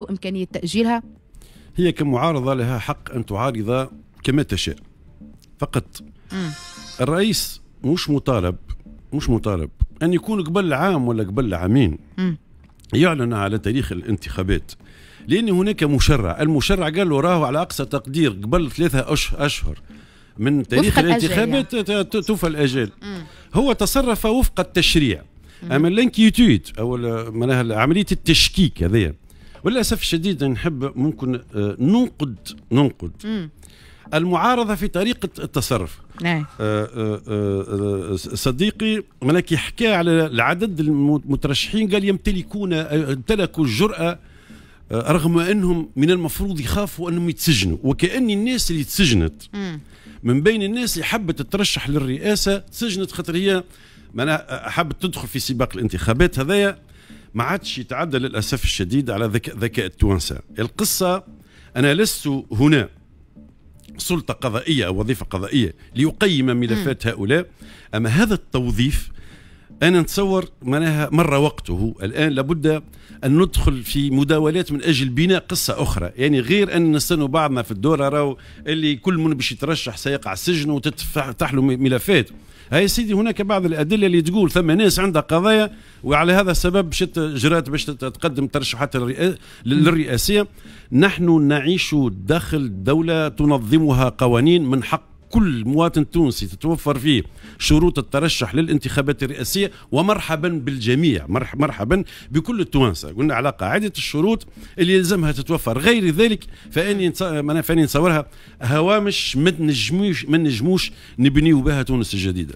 وإمكانية تأجيلها هي كمعارضة لها حق أن تعارض كما تشاء فقط مم. الرئيس مش مطالب مش مطالب أن يكون قبل عام ولا قبل عامين مم. يعلن على تاريخ الانتخابات لأن هناك مشرع المشرع قال له راهو على أقصى تقدير قبل ثلاثة أشهر من تاريخ الانتخابات يعني. توفى الأجال هو تصرف وفق التشريع اما لانكيتود او معناها عمليه التشكيك هذيا وللاسف الشديد نحب ممكن آه، ننقد ننقد المعارضه في طريقه التصرف نعم. آه، آه، صديقي ملكي حكى على العدد المترشحين قال يمتلكون امتلكوا الجراه رغم انهم من المفروض يخافوا انهم يتسجنوا وكأن الناس اللي تسجنت من بين الناس اللي حبت تترشح للرئاسه تسجنت خاطر هي حبت تدخل في سباق الانتخابات هذايا ما عادش يتعدى للاسف الشديد على ذكاء ذكاء التوانسه القصه انا لست هنا سلطه قضائيه او وظيفه قضائيه ليقيم ملفات هؤلاء اما هذا التوظيف انا نتصور معناها مر وقته الان لابد ان ندخل في مداولات من اجل بناء قصه اخرى يعني غير ان نستنوا بعضنا في الدوره راهو اللي كل من باش يترشح سيقع السجن وتتفتح له ملفات هاي سيدي هناك بعض الادله اللي تقول ثم ناس عندها قضايا وعلى هذا السبب شت جرات باش تقدم ترشحات للرئاسيه نحن نعيش داخل دوله تنظمها قوانين من حق كل مواطن تونسي تتوفر فيه شروط الترشح للانتخابات الرئاسية ومرحبا بالجميع مرحبا بكل التوانسة قلنا على قاعدة الشروط اللي يلزمها تتوفر غير ذلك فاني فاني نصورها هوامش ما نجموش ما نجموش نبنيو بها تونس الجديدة